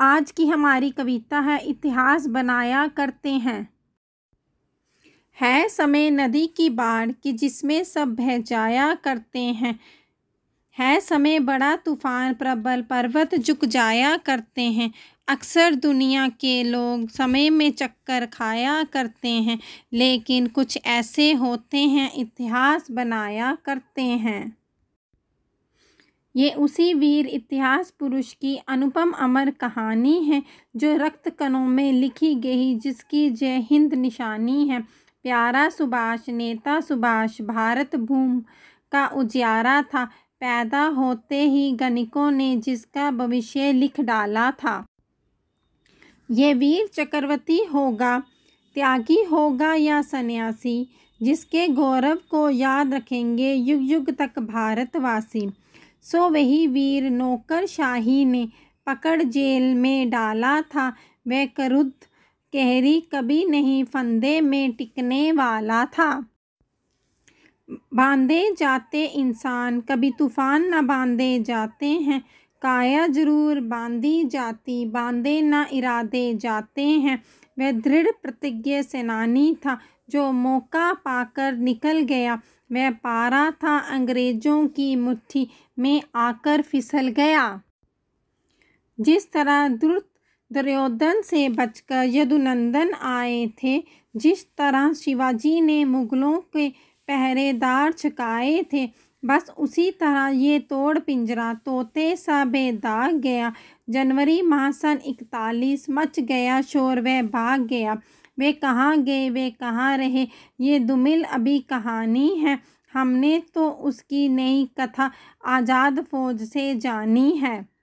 आज की हमारी कविता है इतिहास बनाया करते हैं है समय नदी की बाढ़ कि जिसमें सब बह जाया करते हैं है समय बड़ा तूफान प्रबल पर्वत झुक जाया करते हैं अक्सर दुनिया के लोग समय में चक्कर खाया करते हैं लेकिन कुछ ऐसे होते हैं इतिहास बनाया करते हैं ये उसी वीर इतिहास पुरुष की अनुपम अमर कहानी है जो रक्त कणों में लिखी गई जिसकी जय हिंद निशानी है प्यारा सुभाष नेता सुभाष भारत भूम का उजियारा था पैदा होते ही गणिकों ने जिसका भविष्य लिख डाला था ये वीर चक्रवर्ती होगा त्यागी होगा या सन्यासी जिसके गौरव को याद रखेंगे युग युग तक भारतवासी सो वही वीर नौकर शाही ने पकड़ जेल में डाला था वह करुद्ध कहरी कभी नहीं फंदे में टिकने वाला था बांधे जाते इंसान कभी तूफ़ान न बांधे जाते हैं काया जरूर बांधी जाती बांधे ना इरादे जाते हैं वह दृढ़ प्रतिज्ञ सेनानी था जो मौका पाकर निकल गया मैं पारा था अंग्रेज़ों की मुट्ठी में आकर फिसल गया जिस तरह द्रुत दुर्योधन से बचकर यदुनंदन आए थे जिस तरह शिवाजी ने मुगलों के पहरेदार छकाए थे बस उसी तरह ये तोड़ पिंजरा तोते सा बेदाग गया जनवरी माह सन इकतालीस मच गया शोर वह भाग गया वे कहाँ गए वे कहाँ रहे ये दुमिल अभी कहानी है हमने तो उसकी नई कथा आज़ाद फौज से जानी है